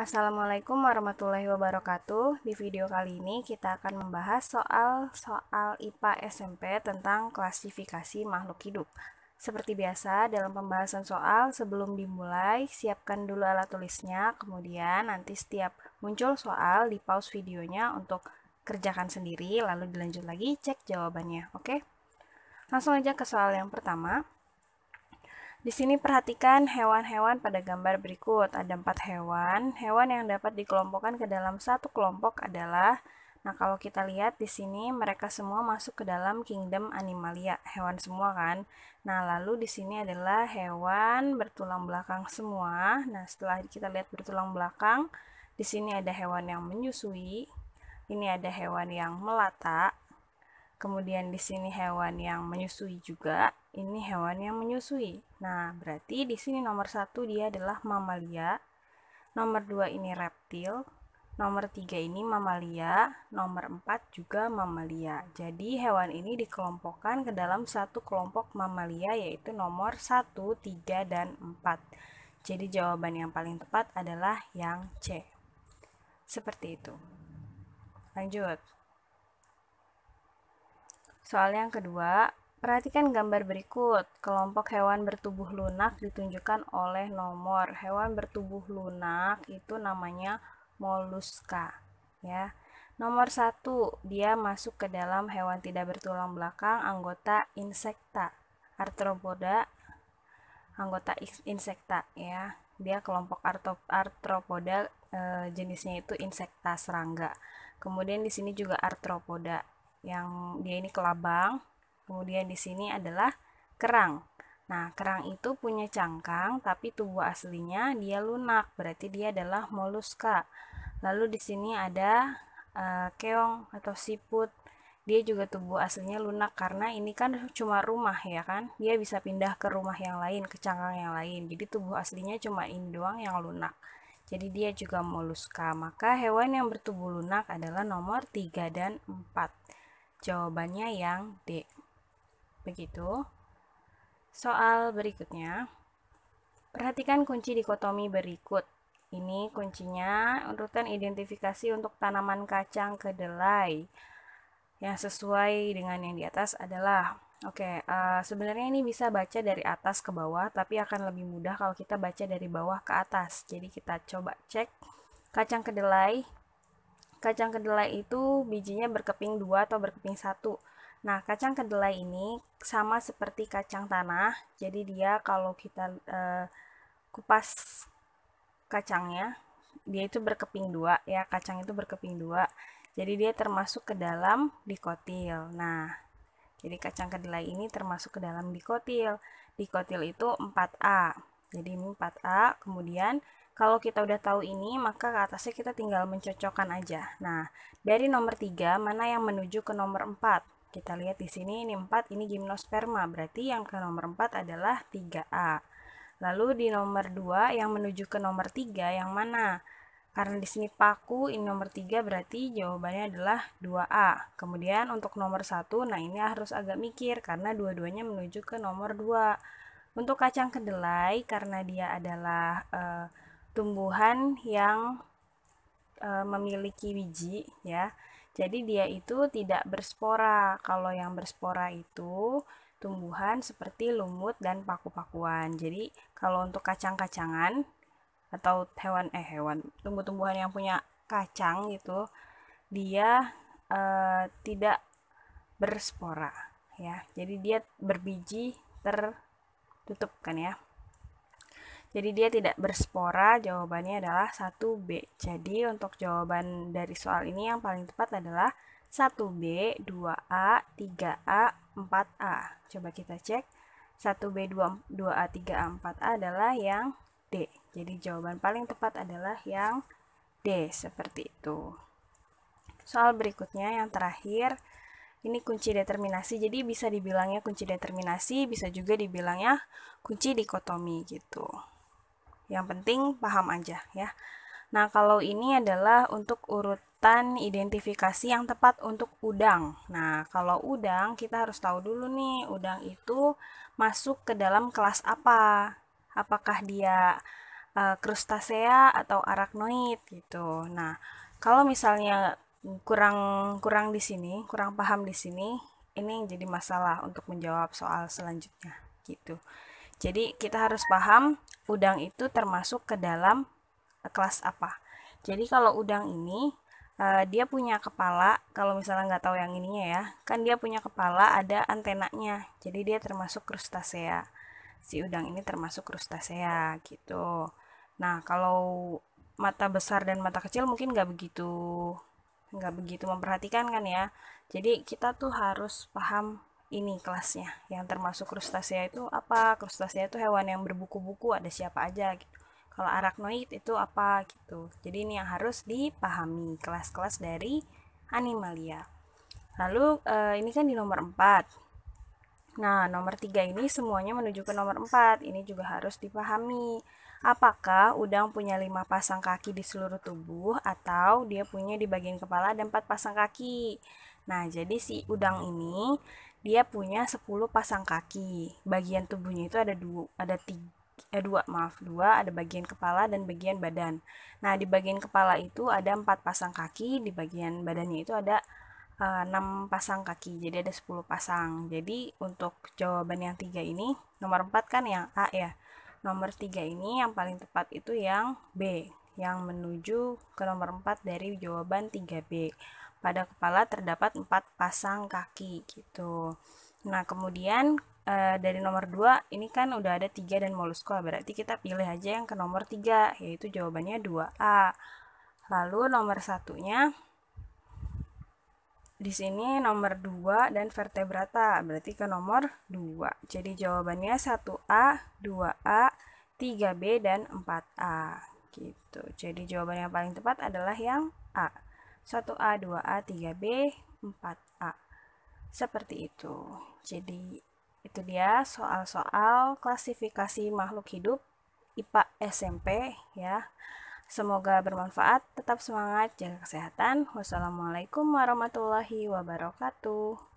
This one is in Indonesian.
Assalamualaikum warahmatullahi wabarakatuh. Di video kali ini kita akan membahas soal soal IPA SMP tentang klasifikasi makhluk hidup. Seperti biasa, dalam pembahasan soal sebelum dimulai, siapkan dulu alat tulisnya, kemudian nanti setiap muncul soal di pause videonya untuk kerjakan sendiri, lalu dilanjut lagi cek jawabannya, oke? Langsung aja ke soal yang pertama. Di sini perhatikan hewan-hewan pada gambar berikut. Ada empat hewan. Hewan yang dapat dikelompokkan ke dalam satu kelompok adalah Nah, kalau kita lihat di sini mereka semua masuk ke dalam kingdom animalia, hewan semua kan. Nah, lalu di sini adalah hewan bertulang belakang semua. Nah, setelah kita lihat bertulang belakang, di sini ada hewan yang menyusui, ini ada hewan yang melata. Kemudian di sini hewan yang menyusui juga ini hewan yang menyusui. Nah, berarti di sini nomor satu dia adalah mamalia, nomor dua ini reptil, nomor tiga ini mamalia, nomor empat juga mamalia. Jadi hewan ini dikelompokkan ke dalam satu kelompok mamalia yaitu nomor satu, tiga, dan empat. Jadi jawaban yang paling tepat adalah yang C. Seperti itu. Lanjut. Soal yang kedua, Perhatikan gambar berikut. Kelompok hewan bertubuh lunak ditunjukkan oleh nomor. Hewan bertubuh lunak itu namanya moluska, ya. Nomor satu, dia masuk ke dalam hewan tidak bertulang belakang anggota insekta, arthropoda, anggota insekta ya. Dia kelompok arthropoda e, eh, jenisnya itu insekta serangga. Kemudian di sini juga arthropoda yang dia ini kelabang Kemudian di sini adalah kerang. Nah, kerang itu punya cangkang, tapi tubuh aslinya dia lunak, berarti dia adalah moluska. Lalu di sini ada uh, keong atau siput. Dia juga tubuh aslinya lunak karena ini kan cuma rumah ya kan. Dia bisa pindah ke rumah yang lain, ke cangkang yang lain. Jadi tubuh aslinya cuma ini doang yang lunak. Jadi dia juga moluska. Maka hewan yang bertubuh lunak adalah nomor 3 dan 4. Jawabannya yang D. Begitu. Soal berikutnya. Perhatikan kunci dikotomi berikut. Ini kuncinya urutan identifikasi untuk tanaman kacang kedelai yang sesuai dengan yang di atas adalah Oke, okay, uh, eh, sebenarnya ini bisa baca dari atas ke bawah, tapi akan lebih mudah kalau kita baca dari bawah ke atas. Jadi kita coba cek kacang kedelai. Kacang kedelai itu bijinya berkeping dua atau berkeping satu. Nah, kacang kedelai ini sama seperti kacang tanah, jadi dia kalau kita eh, kupas kacangnya, dia itu berkeping dua ya, kacang itu berkeping dua, jadi dia termasuk ke dalam dikotil. Nah, jadi kacang kedelai ini termasuk ke dalam dikotil. Dikotil itu 4A. Jadi ini 4A, kemudian kalau kita udah tahu ini, maka ke atasnya kita tinggal mencocokkan aja. Nah, dari nomor 3, mana yang menuju ke nomor 4? Kita lihat di sini ini 4 ini gimnosperma, berarti yang ke nomor 4 adalah 3A. Lalu di nomor 2 yang menuju ke nomor 3 yang mana? Karena di sini paku ini nomor 3 berarti jawabannya adalah 2A. Kemudian untuk nomor 1, nah ini harus agak mikir karena dua-duanya menuju ke nomor 2. Untuk kacang kedelai karena dia adalah e, tumbuhan yang e, memiliki biji ya. Jadi dia itu tidak berspora. Kalau yang berspora itu tumbuhan seperti lumut dan paku-pakuan. Jadi kalau untuk kacang-kacangan atau hewan eh hewan tumbuh-tumbuhan yang punya kacang gitu, dia eh, tidak berspora ya. Jadi dia berbiji tertutup kan ya. Jadi dia tidak berspora, jawabannya adalah 1B. Jadi untuk jawaban dari soal ini yang paling tepat adalah 1B, 2A, 3A, 4A. Coba kita cek. 1B, 2, 2A, 3A, 4A adalah yang D. Jadi jawaban paling tepat adalah yang D, seperti itu. Soal berikutnya yang terakhir, ini kunci determinasi. Jadi bisa dibilangnya kunci determinasi, bisa juga dibilangnya kunci dikotomi gitu. Yang penting paham aja ya. Nah, kalau ini adalah untuk urutan identifikasi yang tepat untuk udang. Nah, kalau udang kita harus tahu dulu nih, udang itu masuk ke dalam kelas apa? Apakah dia uh, krustasea atau arachnoid gitu. Nah, kalau misalnya kurang kurang di sini, kurang paham di sini, ini yang jadi masalah untuk menjawab soal selanjutnya gitu. Jadi, kita harus paham udang itu termasuk ke dalam e, kelas apa. Jadi kalau udang ini uh, dia punya kepala, kalau misalnya nggak tahu yang ininya ya, kan dia punya kepala ada antenanya. Jadi dia termasuk krustasea. Si udang ini termasuk krustasea gitu. Nah kalau mata besar dan mata kecil mungkin nggak begitu nggak begitu memperhatikan kan ya. Jadi kita tuh harus paham ini kelasnya yang termasuk krustasea itu apa krustasea itu hewan yang berbuku-buku ada siapa aja gitu kalau arachnoid itu apa gitu jadi ini yang harus dipahami kelas-kelas dari animalia lalu eh, ini kan di nomor 4 nah nomor 3 ini semuanya menuju ke nomor 4 ini juga harus dipahami apakah udang punya 5 pasang kaki di seluruh tubuh atau dia punya di bagian kepala dan 4 pasang kaki nah jadi si udang ini dia punya 10 pasang kaki. Bagian tubuhnya itu ada dua, ada tiga, eh, dua maaf dua, ada bagian kepala dan bagian badan. Nah di bagian kepala itu ada empat pasang kaki, di bagian badannya itu ada eh, enam pasang kaki, jadi ada 10 pasang. Jadi untuk jawaban yang tiga ini nomor 4 kan yang A ya. Nomor 3 ini yang paling tepat itu yang B, yang menuju ke nomor 4 dari jawaban 3B. Pada kepala terdapat empat pasang kaki gitu. Nah, kemudian e, dari nomor 2 ini kan udah ada 3 dan moluskoa, berarti kita pilih aja yang ke nomor 3, yaitu jawabannya 2A. Lalu nomor satunya di sini nomor 2 dan vertebrata, berarti ke nomor 2. Jadi jawabannya 1A, 2A, 3B, dan 4A. Gitu. Jadi jawaban yang paling tepat adalah yang A. 1A, 2A, 3B, 4A. Seperti itu. Jadi itu dia soal-soal klasifikasi makhluk hidup IPA SMP ya. Semoga bermanfaat, tetap semangat, jaga kesehatan. Wassalamualaikum warahmatullahi wabarakatuh.